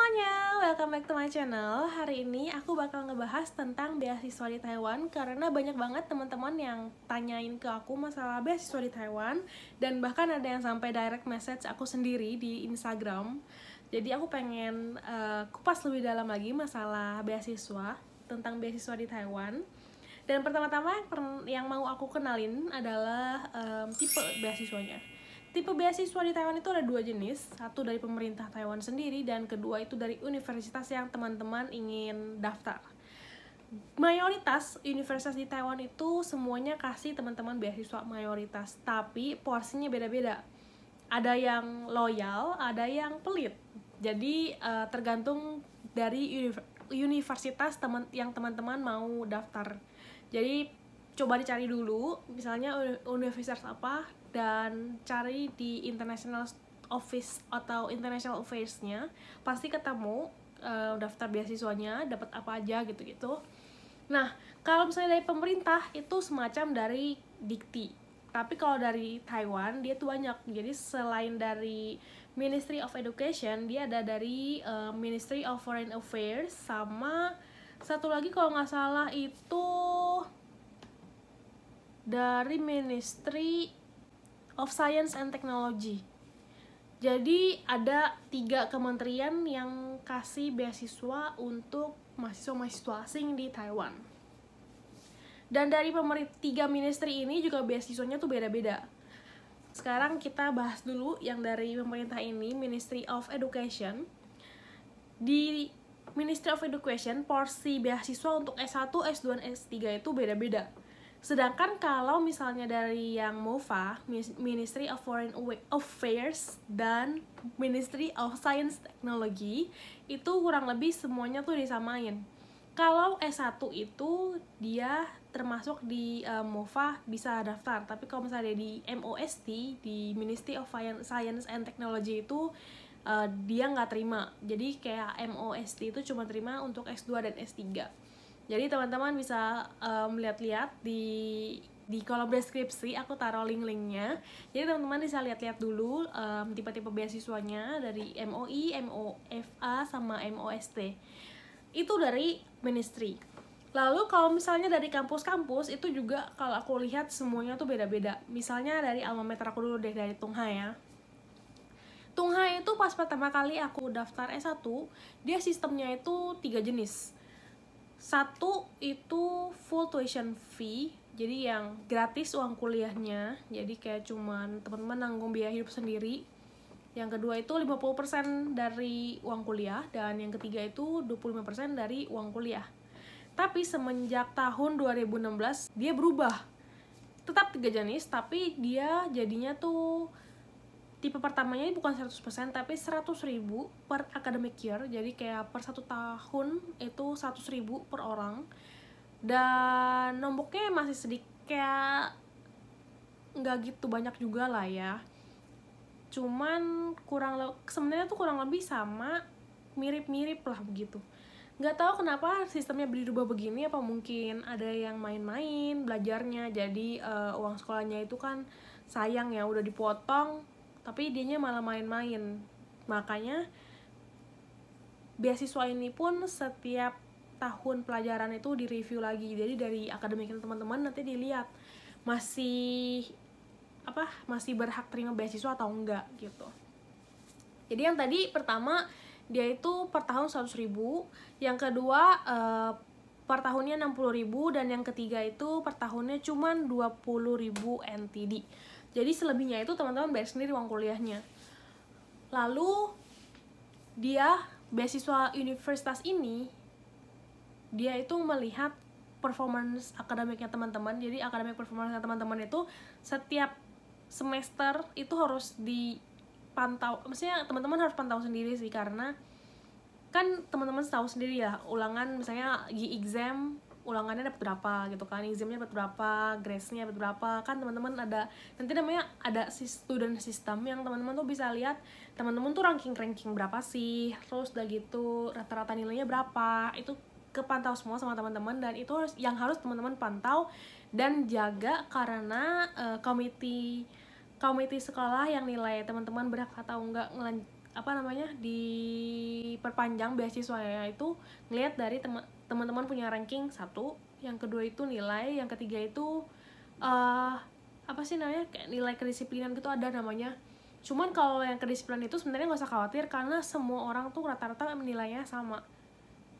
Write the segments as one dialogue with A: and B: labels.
A: semuanya, welcome back to my channel Hari ini aku bakal ngebahas tentang beasiswa di Taiwan Karena banyak banget teman-teman yang tanyain ke aku masalah beasiswa di Taiwan Dan bahkan ada yang sampai direct message aku sendiri di Instagram Jadi aku pengen uh, kupas lebih dalam lagi masalah beasiswa Tentang beasiswa di Taiwan Dan pertama-tama yang, mau aku kenalin adalah um, tipe beasiswanya Tipe beasiswa di Taiwan itu ada dua jenis, satu dari pemerintah Taiwan sendiri dan kedua itu dari universitas yang teman-teman ingin daftar. Mayoritas universitas di Taiwan itu semuanya kasih teman-teman beasiswa mayoritas, tapi porsinya beda-beda. Ada yang loyal, ada yang pelit. Jadi uh, tergantung dari universitas teman yang teman-teman mau daftar. Jadi coba dicari dulu, misalnya universitas apa, dan cari di international office atau international affairs-nya pasti ketemu uh, daftar beasiswanya dapat apa aja gitu-gitu nah kalau misalnya dari pemerintah itu semacam dari dikti tapi kalau dari Taiwan dia tuh banyak jadi selain dari Ministry of Education dia ada dari uh, Ministry of Foreign Affairs sama satu lagi kalau nggak salah itu dari Ministry of Science and Technology. Jadi ada tiga kementerian yang kasih beasiswa untuk mahasiswa-mahasiswa asing di Taiwan. Dan dari pemerintah tiga ministry ini juga beasiswanya tuh beda-beda. Sekarang kita bahas dulu yang dari pemerintah ini, Ministry of Education. Di Ministry of Education, porsi beasiswa untuk S1, S2, dan S3 itu beda-beda Sedangkan kalau misalnya dari yang MOFA, Ministry of Foreign Affairs dan Ministry of Science Technology, itu kurang lebih semuanya tuh disamain. Kalau S1 itu dia termasuk di uh, eh, MOFA bisa daftar, tapi kalau misalnya di MOST, di Ministry of Science and Technology itu uh, dia nggak terima. Jadi kayak MOST itu cuma terima untuk S2 dan S3 jadi teman-teman bisa melihat-lihat um, di di kolom deskripsi aku taruh link-linknya. Jadi teman-teman bisa lihat-lihat dulu tipe tipe-tipe beasiswanya dari MOI, MOFA, sama MOST. Itu dari ministry. Lalu kalau misalnya dari kampus-kampus itu juga kalau aku lihat semuanya tuh beda-beda. Misalnya dari alma mater aku dulu deh dari Tungha ya. Tungha itu pas pertama kali aku daftar S1, dia sistemnya itu tiga jenis satu itu full tuition fee jadi yang gratis uang kuliahnya jadi kayak cuman teman-teman nanggung biaya hidup sendiri yang kedua itu 50% dari uang kuliah dan yang ketiga itu 25% dari uang kuliah tapi semenjak tahun 2016 dia berubah tetap tiga jenis tapi dia jadinya tuh tipe pertamanya ini bukan 100% tapi 100 ribu per academic year jadi kayak per satu tahun itu 100 ribu per orang dan nomboknya masih sedikit kayak nggak gitu banyak juga lah ya cuman kurang sebenarnya tuh kurang lebih sama mirip-mirip lah begitu nggak tahu kenapa sistemnya berubah begini apa mungkin ada yang main-main belajarnya jadi uh, uang sekolahnya itu kan sayang ya udah dipotong tapi dianya malah main-main makanya beasiswa ini pun setiap tahun pelajaran itu direview lagi jadi dari akademiknya teman-teman nanti dilihat masih apa masih berhak terima beasiswa atau enggak gitu jadi yang tadi pertama dia itu per tahun 100 ribu yang kedua eh, per tahunnya 60.000 dan yang ketiga itu per tahunnya cuman 20.000 NTD jadi selebihnya itu teman-teman bayar sendiri uang kuliahnya lalu dia beasiswa universitas ini dia itu melihat performance akademiknya teman-teman jadi akademik performance teman-teman itu setiap semester itu harus dipantau maksudnya teman-teman harus pantau sendiri sih karena kan teman-teman tahu sendiri ya ulangan misalnya exam ulangannya dapat berapa gitu kan izinnya dapat berapa grace nya dapat berapa kan teman-teman ada nanti namanya ada student system yang teman-teman tuh bisa lihat teman-teman tuh ranking ranking berapa sih terus udah gitu rata-rata nilainya berapa itu kepantau semua sama teman-teman dan itu yang harus teman-teman pantau dan jaga karena uh, eh, komite komite sekolah yang nilai teman-teman berhak atau enggak ngelan apa namanya diperpanjang ya itu ngelihat dari teman teman-teman punya ranking satu yang kedua itu nilai yang ketiga itu uh, apa sih namanya kayak nilai kedisiplinan gitu ada namanya cuman kalau yang kedisiplinan itu sebenarnya nggak usah khawatir karena semua orang tuh rata-rata menilainya sama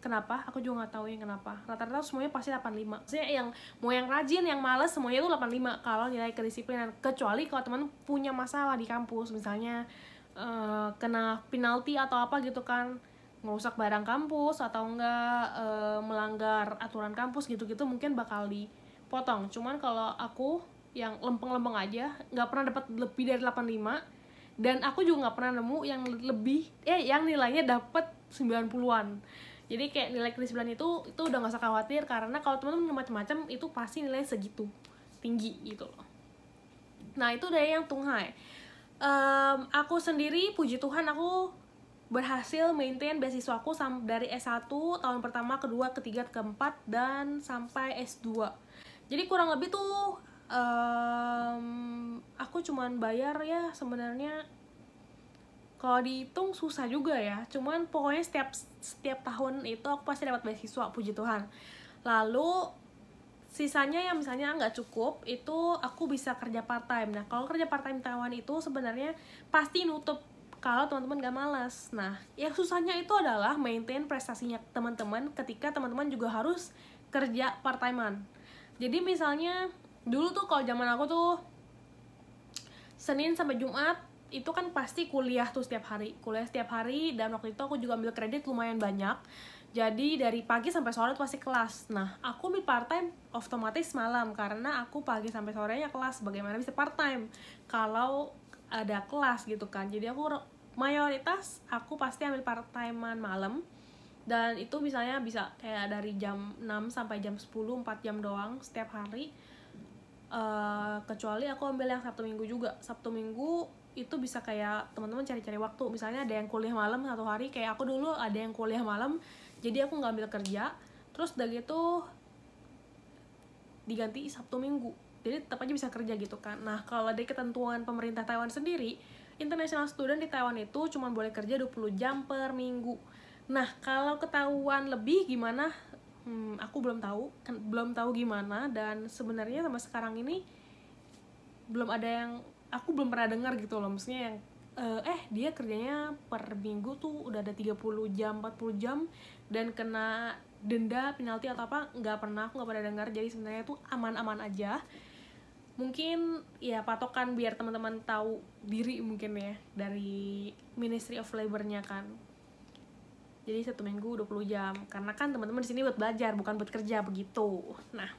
A: kenapa aku juga nggak tahu yang kenapa rata-rata semuanya pasti 85 Saya yang mau yang rajin yang males semuanya itu 85 kalau nilai kedisiplinan kecuali kalau teman punya masalah di kampus misalnya uh, kena penalti atau apa gitu kan ngerusak barang kampus atau enggak e, melanggar aturan kampus gitu-gitu mungkin bakal dipotong cuman kalau aku yang lempeng-lempeng aja nggak pernah dapat lebih dari 85 dan aku juga nggak pernah nemu yang lebih eh yang nilainya dapat 90-an jadi kayak nilai krisbulan itu itu udah nggak usah khawatir karena kalau teman-teman macam-macam itu pasti nilai segitu tinggi gitu loh nah itu dari yang Tunghai um, aku sendiri puji Tuhan aku berhasil maintain beasiswa aku dari S1 tahun pertama, kedua, ketiga, keempat dan sampai S2. Jadi kurang lebih tuh um, aku cuman bayar ya sebenarnya kalau dihitung susah juga ya. Cuman pokoknya setiap setiap tahun itu aku pasti dapat beasiswa puji Tuhan. Lalu sisanya yang misalnya nggak cukup itu aku bisa kerja part time. Nah kalau kerja part time Taiwan itu sebenarnya pasti nutup kalau teman-teman gak malas. Nah, yang susahnya itu adalah maintain prestasinya teman-teman ketika teman-teman juga harus kerja part timean. Jadi misalnya dulu tuh kalau zaman aku tuh Senin sampai Jumat itu kan pasti kuliah tuh setiap hari, kuliah setiap hari dan waktu itu aku juga ambil kredit lumayan banyak. Jadi dari pagi sampai sore tuh pasti kelas. Nah, aku ambil part time otomatis malam karena aku pagi sampai sorenya kelas. Bagaimana bisa part time kalau ada kelas gitu kan jadi aku mayoritas aku pasti ambil part timean malam dan itu misalnya bisa kayak dari jam 6 sampai jam 10 4 jam doang setiap hari uh, kecuali aku ambil yang Sabtu Minggu juga Sabtu Minggu itu bisa kayak teman-teman cari-cari waktu misalnya ada yang kuliah malam satu hari kayak aku dulu ada yang kuliah malam jadi aku nggak ambil kerja terus dari itu diganti Sabtu Minggu jadi tetap aja bisa kerja gitu kan nah kalau dari ketentuan pemerintah Taiwan sendiri international student di Taiwan itu cuma boleh kerja 20 jam per minggu nah kalau ketahuan lebih gimana hmm, aku belum tahu kan, belum tahu gimana dan sebenarnya sama sekarang ini belum ada yang aku belum pernah dengar gitu loh maksudnya yang eh, eh dia kerjanya per minggu tuh udah ada 30 jam 40 jam dan kena denda penalti atau apa nggak pernah aku nggak pernah dengar jadi sebenarnya tuh aman-aman aja mungkin ya patokan biar teman-teman tahu diri mungkin ya dari Ministry of Labor-nya kan jadi satu minggu 20 jam karena kan teman-teman di sini buat belajar bukan buat kerja begitu nah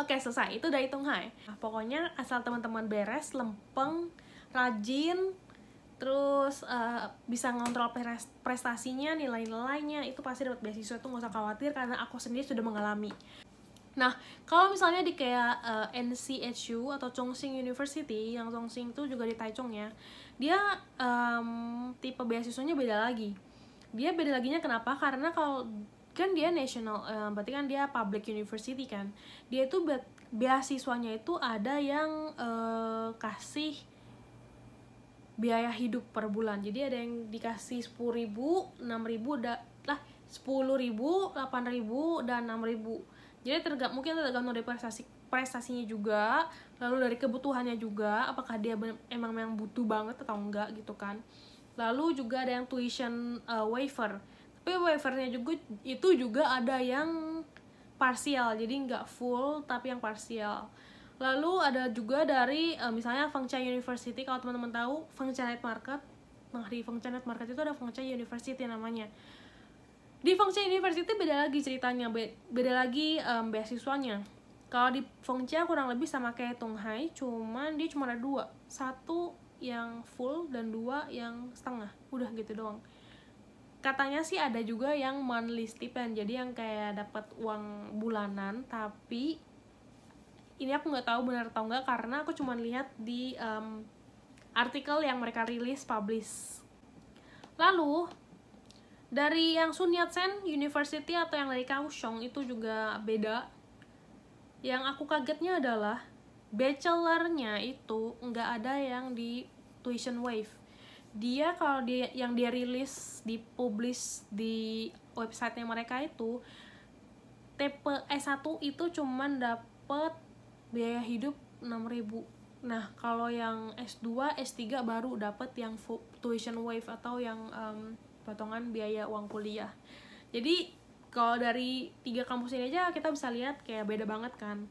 A: oke okay, selesai itu udah hitung hai nah, pokoknya asal teman-teman beres lempeng rajin terus uh, bisa ngontrol prestasinya nilai-nilainya itu pasti dapat beasiswa itu nggak usah khawatir karena aku sendiri sudah mengalami Nah, kalau misalnya di kayak uh, eh, NCHU atau Chongqing University, yang Chongqing itu juga di Taichung ya, dia um, tipe beasiswanya beda lagi. Dia beda lagi nya kenapa? Karena kalau kan dia national, uh, berarti kan dia public university kan. Dia itu be beasiswanya itu ada yang uh, kasih biaya hidup per bulan. Jadi ada yang dikasih 10.000, 6.000, lah 10.000, 8.000 dan 6.000 jadi tergak mungkin tergantung dari prestasi prestasinya juga lalu dari kebutuhannya juga apakah dia emang memang butuh banget atau enggak gitu kan lalu juga ada yang tuition uh, waiver tapi waivernya juga itu juga ada yang parsial jadi nggak full tapi yang parsial lalu ada juga dari uh, misalnya Fengchai University kalau teman-teman tahu Fengchai Night Market nah di Fengchai Night Market itu ada Fengchai University namanya di Fengcheng University beda lagi ceritanya beda lagi um, beasiswanya kalau di Fengcheng kurang lebih sama kayak Tunghai cuman dia cuma ada dua satu yang full dan dua yang setengah udah gitu doang katanya sih ada juga yang monthly stipend jadi yang kayak dapat uang bulanan tapi ini aku nggak tahu benar atau nggak karena aku cuma lihat di um, artikel yang mereka rilis publish lalu dari yang Sun Yat-sen University atau yang dari Kaohsiung itu juga beda yang aku kagetnya adalah bachelornya itu nggak ada yang di tuition wave dia kalau dia yang dia rilis dipublish di websitenya mereka itu tipe S1 itu cuman dapet biaya hidup 6000 Nah, kalau yang S2, S3 baru dapat yang tuition wave atau yang um, potongan biaya uang kuliah jadi kalau dari tiga kampus ini aja kita bisa lihat kayak beda banget kan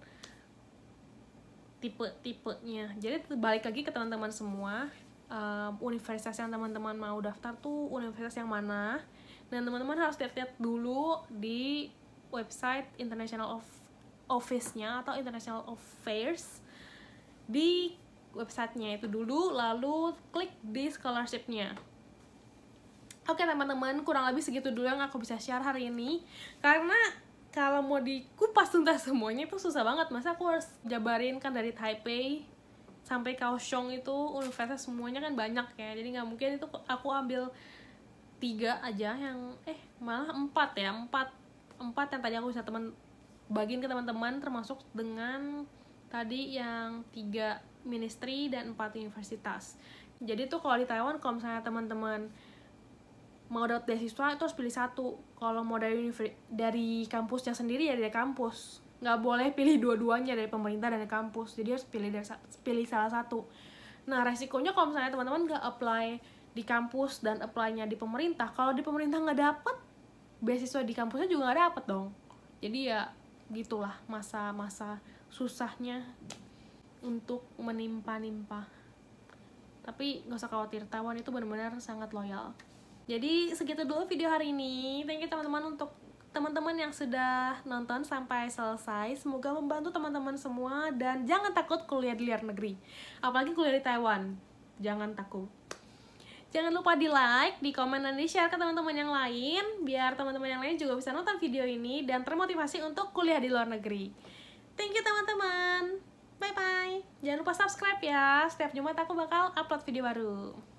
A: tipe tipenya jadi balik lagi ke teman-teman semua um, universitas yang teman-teman mau daftar tuh universitas yang mana dan teman-teman harus lihat-lihat dulu di website International of Office-nya atau International Affairs di websitenya itu dulu lalu klik di scholarship-nya Oke teman-teman, kurang lebih segitu dulu yang aku bisa share hari ini. Karena kalau mau dikupas tuntas semuanya itu susah banget. Masa aku harus jabarin kan dari Taipei sampai Kaohsiung itu universitas semuanya kan banyak ya. Jadi nggak mungkin itu aku ambil tiga aja yang eh malah empat ya empat empat yang tadi aku bisa teman bagiin ke teman-teman termasuk dengan tadi yang tiga ministry dan empat universitas. Jadi tuh kalau di Taiwan kalau misalnya teman-teman mau dapat beasiswa itu harus pilih satu kalau mau dari dari kampusnya sendiri ya dari kampus nggak boleh pilih dua-duanya dari pemerintah dan dari kampus jadi harus pilih dari pilih salah satu nah resikonya kalau misalnya teman-teman nggak apply di kampus dan apply-nya di pemerintah kalau di pemerintah nggak dapet beasiswa di kampusnya juga nggak dapet dong jadi ya gitulah masa-masa susahnya untuk menimpa-nimpa tapi nggak usah khawatir Taiwan itu benar-benar sangat loyal jadi segitu dulu video hari ini. Thank you teman-teman untuk teman-teman yang sudah nonton sampai selesai. Semoga membantu teman-teman semua dan jangan takut kuliah di luar negeri. Apalagi kuliah di Taiwan. Jangan takut. Jangan lupa di like, di komen, dan di share ke teman-teman yang lain biar teman-teman yang lain juga bisa nonton video ini dan termotivasi untuk kuliah di luar negeri. Thank you teman-teman. Bye-bye. Jangan lupa subscribe ya. Setiap Jumat aku bakal upload video baru.